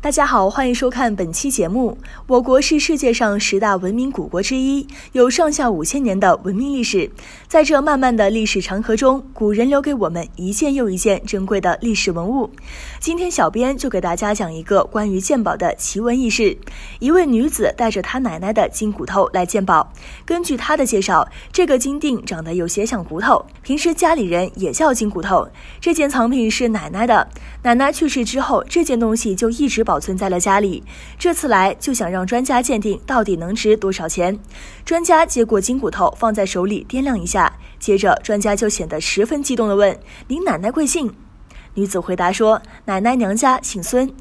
大家好，欢迎收看本期节目。我国是世界上十大文明古国之一，有上下五千年的文明历史。在这漫漫的历史长河中，古人留给我们一件又一件珍贵的历史文物。今天，小编就给大家讲一个关于鉴宝的奇闻异事。一位女子带着她奶奶的金骨头来鉴宝。根据她的介绍，这个金锭长得有些像骨头，平时家里人也叫金骨头。这件藏品是奶奶的，奶奶去世之后，这件东西就一直。保存在了家里，这次来就想让专家鉴定到底能值多少钱。专家接过金骨头，放在手里掂量一下，接着专家就显得十分激动地问：“您奶奶贵姓？”女子回答说：“奶奶娘家姓孙。”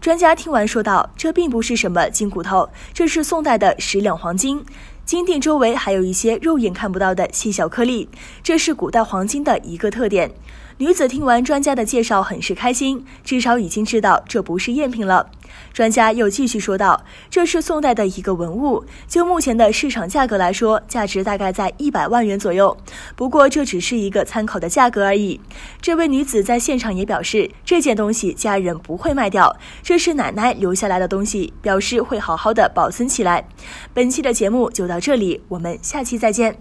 专家听完说道：“这并不是什么金骨头，这是宋代的十两黄金。”金锭周围还有一些肉眼看不到的细小颗粒，这是古代黄金的一个特点。女子听完专家的介绍，很是开心，至少已经知道这不是赝品了。专家又继续说道：“这是宋代的一个文物，就目前的市场价格来说，价值大概在一百万元左右。不过这只是一个参考的价格而已。”这位女子在现场也表示，这件东西家人不会卖掉，这是奶奶留下来的东西，表示会好好的保存起来。本期的节目就到这里，我们下期再见。